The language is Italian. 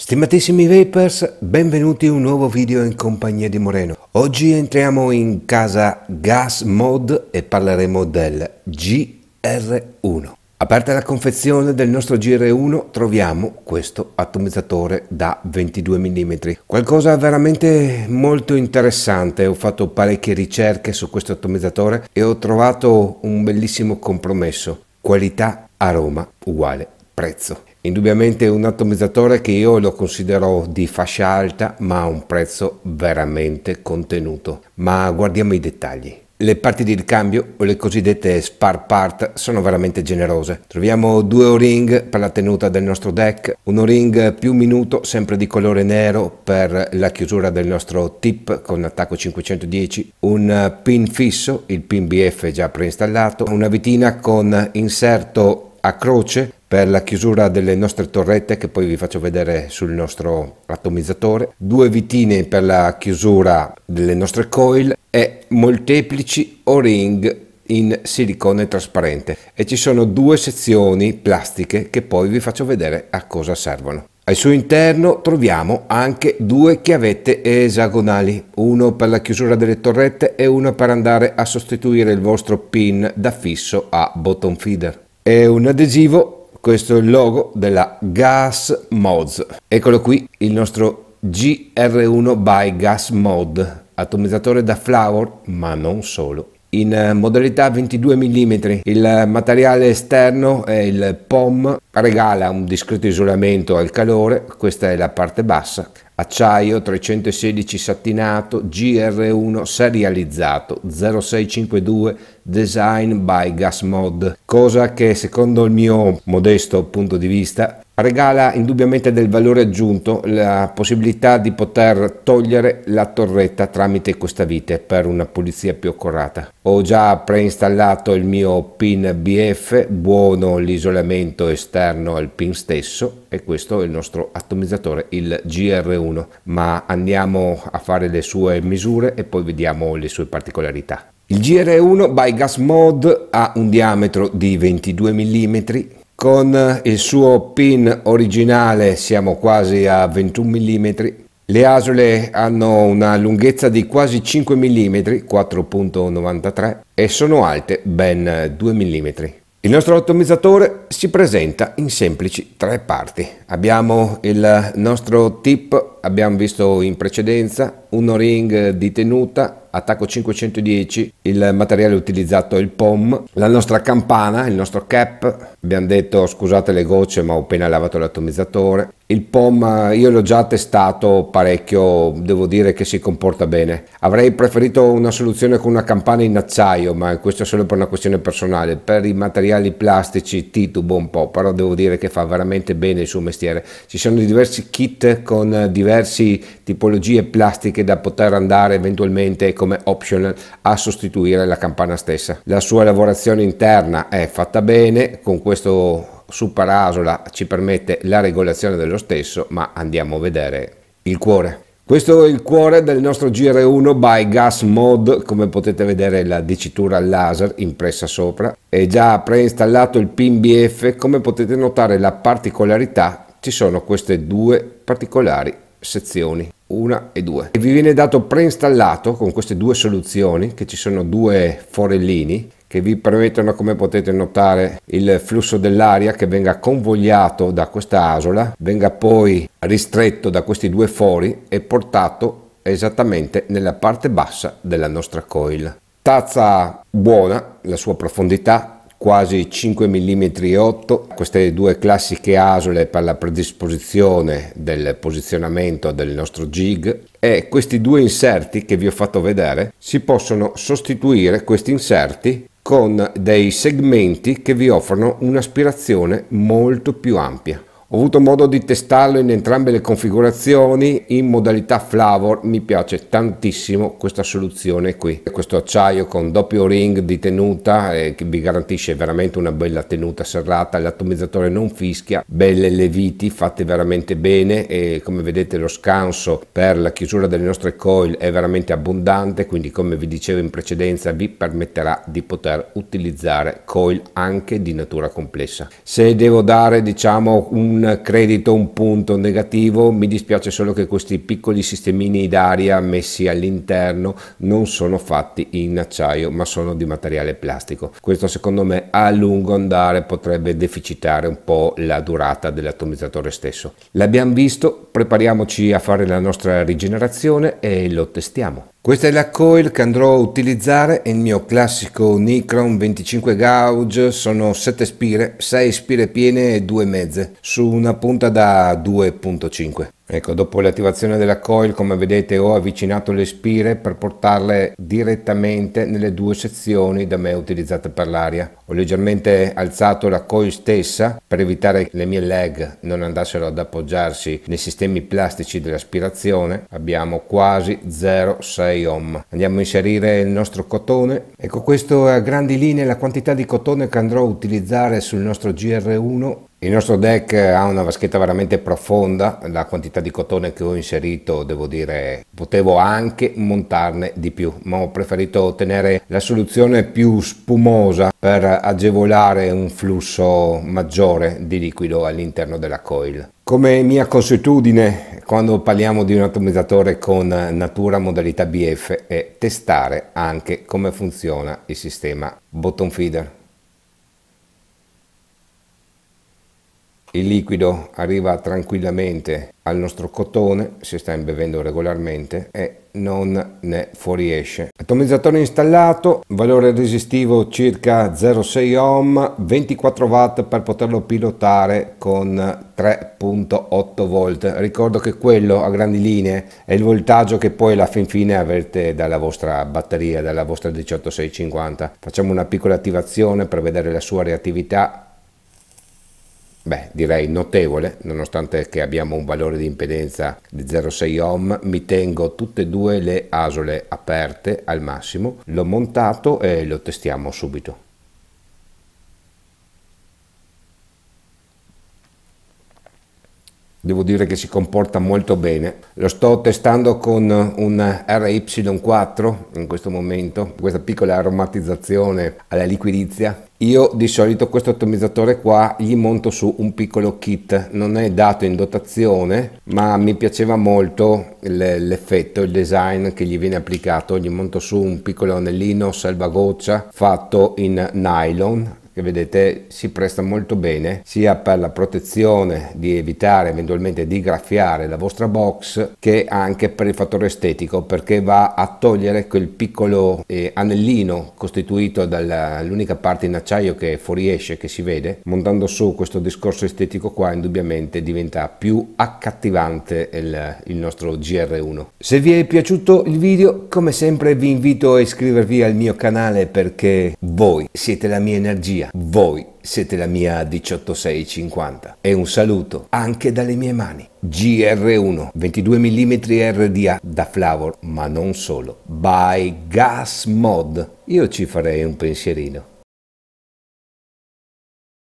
Stimatissimi Vapers, benvenuti in un nuovo video in compagnia di Moreno. Oggi entriamo in casa Gas Mod e parleremo del GR1. A parte la confezione del nostro GR1 troviamo questo atomizzatore da 22 mm, qualcosa veramente molto interessante, ho fatto parecchie ricerche su questo atomizzatore e ho trovato un bellissimo compromesso, qualità aroma uguale prezzo. Indubbiamente un atomizzatore che io lo considero di fascia alta ma a un prezzo veramente contenuto, ma guardiamo i dettagli. Le parti di ricambio o le cosiddette spar part sono veramente generose. Troviamo due o-ring per la tenuta del nostro deck, un o-ring più minuto sempre di colore nero per la chiusura del nostro tip con attacco 510, un pin fisso, il pin BF già preinstallato, una vitina con inserto a croce per la chiusura delle nostre torrette che poi vi faccio vedere sul nostro atomizzatore, due vitine per la chiusura delle nostre coil e molteplici o-ring in silicone trasparente e ci sono due sezioni plastiche che poi vi faccio vedere a cosa servono. Al suo interno troviamo anche due chiavette esagonali, uno per la chiusura delle torrette e uno per andare a sostituire il vostro pin da fisso a bottom feeder è un adesivo, questo è il logo della Gas Mods. Eccolo qui, il nostro GR1 by Gas Mod, atomizzatore da flower, ma non solo in eh, modalità 22 mm. Il materiale esterno è il POM, regala un discreto isolamento al calore, questa è la parte bassa. Acciaio 316 satinato GR1 serializzato 0652 Design by Gasmod, cosa che secondo il mio modesto punto di vista regala indubbiamente del valore aggiunto la possibilità di poter togliere la torretta tramite questa vite per una pulizia più accurata. Ho già preinstallato il mio pin BF, buono l'isolamento esterno al pin stesso e questo è il nostro atomizzatore, il GR1, ma andiamo a fare le sue misure e poi vediamo le sue particolarità. Il GR1 by Gas Mod ha un diametro di 22 mm, con il suo pin originale siamo quasi a 21 mm, le asole hanno una lunghezza di quasi 5 mm, 4.93, e sono alte ben 2 mm. Il nostro ottomizzatore si presenta in semplici tre parti. Abbiamo il nostro tip, abbiamo visto in precedenza, un ring di tenuta, attacco 510, il materiale utilizzato è il POM, la nostra campana, il nostro cap, abbiamo detto scusate le gocce ma ho appena lavato l'atomizzatore, il POM io l'ho già testato parecchio, devo dire che si comporta bene. Avrei preferito una soluzione con una campana in acciaio, ma questo è solo per una questione personale. Per i materiali plastici titubo un po', però devo dire che fa veramente bene il suo mestiere. Ci sono diversi kit con diverse tipologie plastiche da poter andare eventualmente come optional a sostituire la campana stessa. La sua lavorazione interna è fatta bene con questo su Parasola ci permette la regolazione dello stesso, ma andiamo a vedere il cuore. Questo è il cuore del nostro GR1 by Gas Mod, come potete vedere la dicitura laser impressa sopra. È già preinstallato il pin BF, come potete notare la particolarità ci sono queste due particolari sezioni, una e due. E vi viene dato preinstallato con queste due soluzioni, che ci sono due forellini, che vi permettono, come potete notare, il flusso dell'aria che venga convogliato da questa asola, venga poi ristretto da questi due fori e portato esattamente nella parte bassa della nostra coil. Tazza buona, la sua profondità quasi 5 mm 8, queste due classiche asole per la predisposizione del posizionamento del nostro jig e questi due inserti che vi ho fatto vedere si possono sostituire questi inserti con dei segmenti che vi offrono un'aspirazione molto più ampia. Ho avuto modo di testarlo in entrambe le configurazioni, in modalità flavor mi piace tantissimo questa soluzione qui, questo acciaio con doppio ring di tenuta eh, che vi garantisce veramente una bella tenuta serrata, l'atomizzatore non fischia, belle le viti fatte veramente bene e come vedete lo scanso per la chiusura delle nostre coil è veramente abbondante, quindi come vi dicevo in precedenza vi permetterà di poter utilizzare coil anche di natura complessa. Se devo dare diciamo un un credito, un punto negativo, mi dispiace solo che questi piccoli sistemini d'aria messi all'interno non sono fatti in acciaio ma sono di materiale plastico. Questo secondo me a lungo andare potrebbe deficitare un po' la durata dell'atomizzatore stesso. L'abbiamo visto, prepariamoci a fare la nostra rigenerazione e lo testiamo. Questa è la coil che andrò a utilizzare, è il mio classico Nikron 25 gauge, sono 7 spire, 6 spire piene e 2 mezze, su una punta da 2.5. Ecco, dopo l'attivazione della coil, come vedete, ho avvicinato le spire per portarle direttamente nelle due sezioni da me utilizzate per l'aria. Ho leggermente alzato la coil stessa per evitare che le mie leg non andassero ad appoggiarsi nei sistemi plastici dell'aspirazione. Abbiamo quasi 0,6 ohm. Andiamo a inserire il nostro cotone. Ecco, questo a grandi linee la quantità di cotone che andrò a utilizzare sul nostro GR1 il nostro deck ha una vaschetta veramente profonda, la quantità di cotone che ho inserito devo dire potevo anche montarne di più, ma ho preferito ottenere la soluzione più spumosa per agevolare un flusso maggiore di liquido all'interno della coil. Come mia consuetudine, quando parliamo di un atomizzatore con natura modalità BF, è testare anche come funziona il sistema bottom feeder. Il liquido arriva tranquillamente al nostro cotone si sta imbevendo regolarmente e non ne fuoriesce. Atomizzatore installato, valore resistivo circa 0,6 ohm, 24 watt per poterlo pilotare con 3.8 volt. Ricordo che quello a grandi linee è il voltaggio che poi alla fin fine avrete dalla vostra batteria, dalla vostra 18650. Facciamo una piccola attivazione per vedere la sua reattività beh, direi notevole, nonostante che abbiamo un valore di impedenza di 0,6 ohm, mi tengo tutte e due le asole aperte al massimo, l'ho montato e lo testiamo subito. devo dire che si comporta molto bene. Lo sto testando con un RY4 in questo momento, questa piccola aromatizzazione alla liquidizia io di solito questo ottimizzatore qua gli monto su un piccolo kit non è dato in dotazione ma mi piaceva molto l'effetto il design che gli viene applicato gli monto su un piccolo anellino salvagoccia fatto in nylon che vedete si presta molto bene sia per la protezione di evitare eventualmente di graffiare la vostra box che anche per il fattore estetico perché va a togliere quel piccolo eh, anellino costituito dall'unica parte in acciaio che fuoriesce che si vede montando su questo discorso estetico qua indubbiamente diventa più accattivante il, il nostro GR1 se vi è piaciuto il video come sempre vi invito a iscrivervi al mio canale perché voi siete la mia energia voi siete la mia 18650. E un saluto anche dalle mie mani. GR1 22 mm RDA da Flavor, ma non solo. By Gas Mod. Io ci farei un pensierino.